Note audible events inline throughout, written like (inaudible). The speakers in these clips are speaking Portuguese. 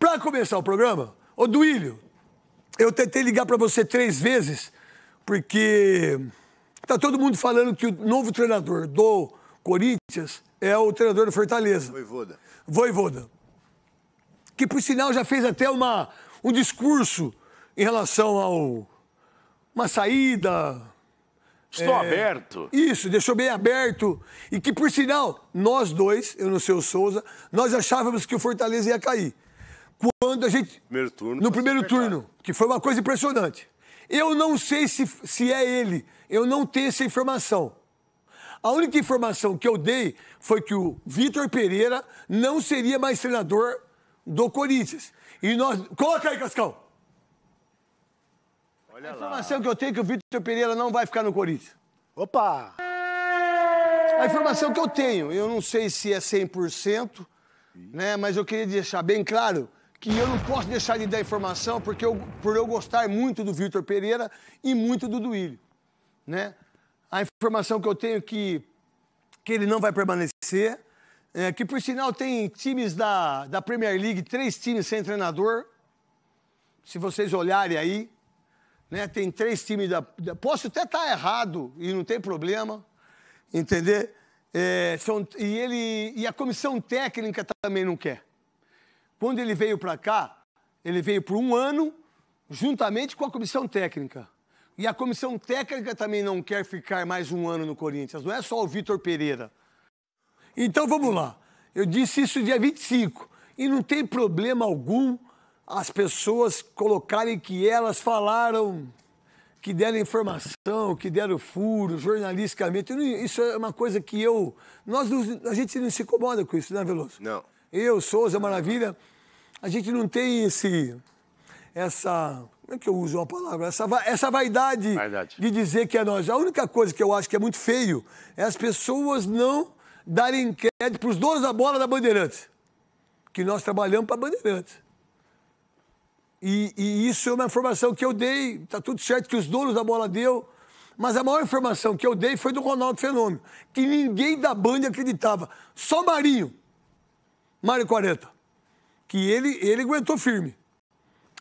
Para começar o programa, ô Duílio, eu tentei ligar para você três vezes, porque tá todo mundo falando que o novo treinador do Corinthians é o treinador do Fortaleza. Voivoda. Voivoda. Que, por sinal, já fez até uma, um discurso em relação ao... Uma saída, Estou é, aberto. Isso, deixou bem aberto. E que, por sinal, nós dois, eu não sei o Souza, nós achávamos que o Fortaleza ia cair quando a gente. Primeiro turno, no primeiro turno, que foi uma coisa impressionante. Eu não sei se, se é ele, eu não tenho essa informação. A única informação que eu dei foi que o Vitor Pereira não seria mais treinador do Corinthians. E nós. Coloca aí, Cascão! Olha a informação lá. que eu tenho é que o Vitor Pereira não vai ficar no Corinthians. Opa! A informação que eu tenho, eu não sei se é 100%, né, mas eu queria deixar bem claro que eu não posso deixar de dar informação porque eu, por eu gostar muito do Vitor Pereira e muito do Duílio. Né? A informação que eu tenho é que, que ele não vai permanecer, é, que por sinal tem times da, da Premier League, três times sem treinador. Se vocês olharem aí, né, tem três times da, da Posso até estar errado e não tem problema, entender? É, são, e, ele, e a comissão técnica também não quer. Quando ele veio para cá, ele veio por um ano, juntamente com a comissão técnica. E a comissão técnica também não quer ficar mais um ano no Corinthians, não é só o Vitor Pereira. Então vamos lá. Eu disse isso dia 25. E não tem problema algum as pessoas colocarem que elas falaram, que deram informação, que deram furo, jornalisticamente. Isso é uma coisa que eu. Nós, a gente não se incomoda com isso, né, Veloso? Não eu, Souza, Maravilha, a gente não tem esse. Essa. Como é que eu uso uma palavra? Essa, essa vaidade, vaidade de dizer que é nós. A única coisa que eu acho que é muito feio é as pessoas não darem crédito para os donos da bola da Bandeirantes. Que nós trabalhamos para a Bandeirantes. E, e, isso é uma informação que eu dei, está tudo certo que os donos da bola deu, mas a maior informação que eu dei foi do Ronaldo Fenômeno, que ninguém da banda acreditava, só Marinho. Mário 40, que ele, ele aguentou firme.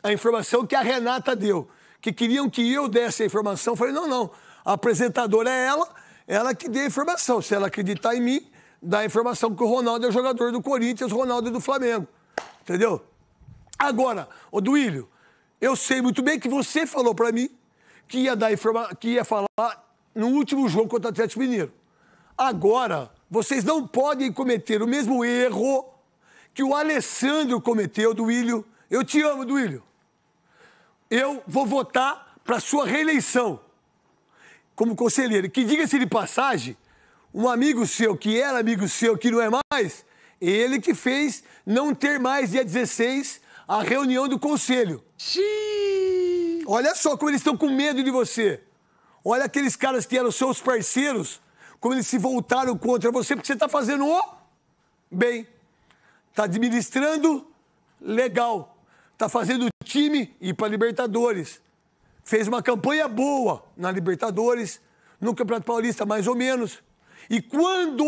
A informação que a Renata deu, que queriam que eu desse a informação, falei: não, não, a apresentadora é ela, ela que dê a informação. Se ela acreditar em mim, dá a informação que o Ronaldo é o jogador do Corinthians, o Ronaldo é do Flamengo. Entendeu? Agora, ô Duílio, eu sei muito bem que você falou para mim que ia, dar informa que ia falar no último jogo contra o Atlético Mineiro. Agora, vocês não podem cometer o mesmo erro que o Alessandro cometeu, Duílio. Eu te amo, Duílio. Eu vou votar para sua reeleição como conselheiro. Que diga-se de passagem, um amigo seu, que era amigo seu, que não é mais, ele que fez não ter mais, dia 16, a reunião do conselho. Xiii. Olha só como eles estão com medo de você. Olha aqueles caras que eram seus parceiros, como eles se voltaram contra você, porque você está fazendo o bem. Tá administrando legal. Tá fazendo time ir para Libertadores. Fez uma campanha boa na Libertadores, no Campeonato Paulista, mais ou menos. E quando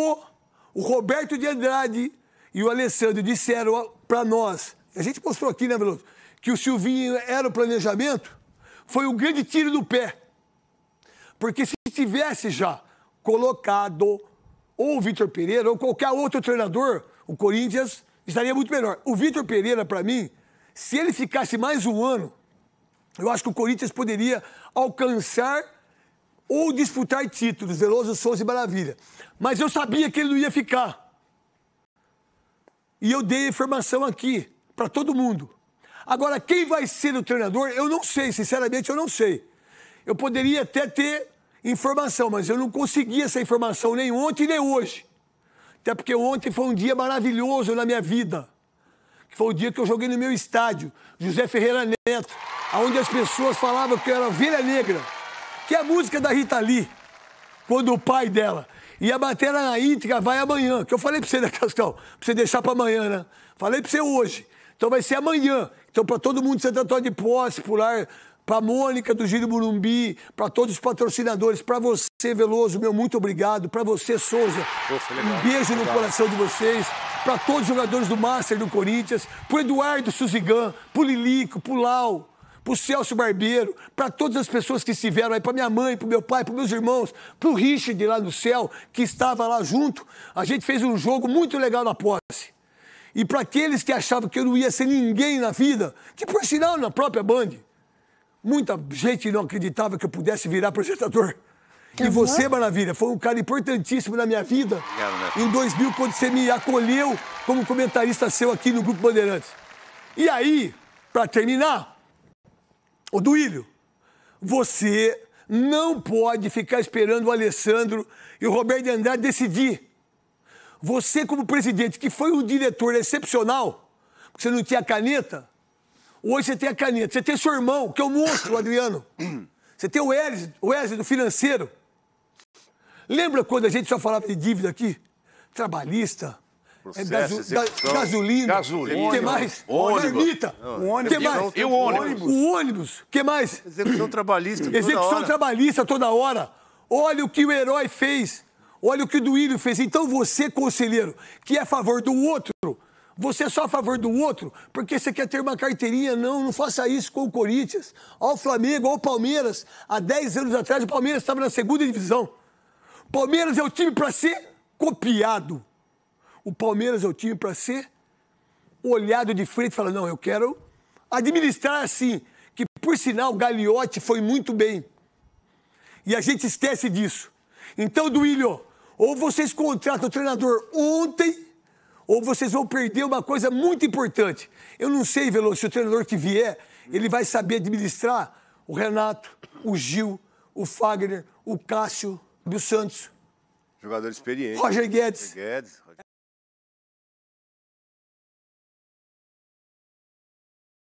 o Roberto de Andrade e o Alessandro disseram para nós, a gente mostrou aqui, né, Veloso, que o Silvinho era o planejamento, foi um grande tiro no pé. Porque se tivesse já colocado ou o Vitor Pereira ou qualquer outro treinador, o Corinthians estaria muito melhor. O Vitor Pereira, para mim, se ele ficasse mais um ano, eu acho que o Corinthians poderia alcançar ou disputar títulos, Veloso, Souza e Maravilha. Mas eu sabia que ele não ia ficar. E eu dei a informação aqui para todo mundo. Agora, quem vai ser o treinador, eu não sei, sinceramente, eu não sei. Eu poderia até ter informação, mas eu não consegui essa informação nem ontem nem hoje. Até porque ontem foi um dia maravilhoso na minha vida. Que foi o dia que eu joguei no meu estádio, José Ferreira Neto, onde as pessoas falavam que eu era Vila Negra, que é a música da Rita Lee, quando o pai dela. E a matéria na íntegra vai amanhã, que eu falei pra você, né, Cascão? Pra você deixar pra amanhã, né? Falei pra você hoje. Então vai ser amanhã. Então, para todo mundo, Santo tá, Antônio tá de Posse, pular para a Mônica do Giro Burumbi, para todos os patrocinadores, para você, Veloso, meu muito obrigado, para você, Souza. Poxa, um beijo no coração de vocês, para todos os jogadores do Master do Corinthians, para Eduardo Suzigan, para Lilico, para Lau, para Celso Barbeiro, para todas as pessoas que estiveram aí, para minha mãe, para meu pai, para meus irmãos, para o Richard lá no céu, que estava lá junto. A gente fez um jogo muito legal na posse. E para aqueles que achavam que eu não ia ser ninguém na vida, que por sinal na própria Band, Muita gente não acreditava que eu pudesse virar apresentador. Que e bom. você, Maravilha, foi um cara importantíssimo na minha vida. Obrigado, Em 2000, quando você me acolheu como comentarista seu aqui no Grupo Bandeirantes. E aí, para terminar, o Duílio, você não pode ficar esperando o Alessandro e o Roberto de Andrade decidir. Você, como presidente, que foi um diretor excepcional, porque você não tinha caneta, Hoje você tem a caneta, você tem seu irmão, que é o monstro, o Adriano. (coughs) Você tem o Wesley, o Wesley do financeiro. Lembra quando a gente só falava de dívida aqui? Trabalhista, é, gaso, gasolina. Gasolina. O que mais? Ônibus. O ah. ônibus. Que mais? E o ônibus? O ônibus. que mais? Execução trabalhista. Toda Execução hora. trabalhista toda hora. Olha o que o herói fez. Olha o que o Duílio fez. Então você, conselheiro, que é a favor do outro, você é só a favor do outro porque você quer ter uma carteirinha. Não, não faça isso com o Corinthians. Olha o Flamengo, olha o Palmeiras. Há 10 anos atrás, o Palmeiras estava na segunda divisão. Palmeiras é o time para ser copiado. O Palmeiras é o time para ser olhado de frente e falar: não, eu quero administrar assim. Que, por sinal, o Gagliotti foi muito bem. E a gente esquece disso. Então, Duílio, ou vocês contratam o treinador ontem ou vocês vão perder uma coisa muito importante. Eu não sei, Veloso, se o treinador que vier, ele vai saber administrar o Renato, o Gil, o Fagner, o Cássio, o Santos. Jogador experiente. Roger Guedes. Roger Guedes. Roger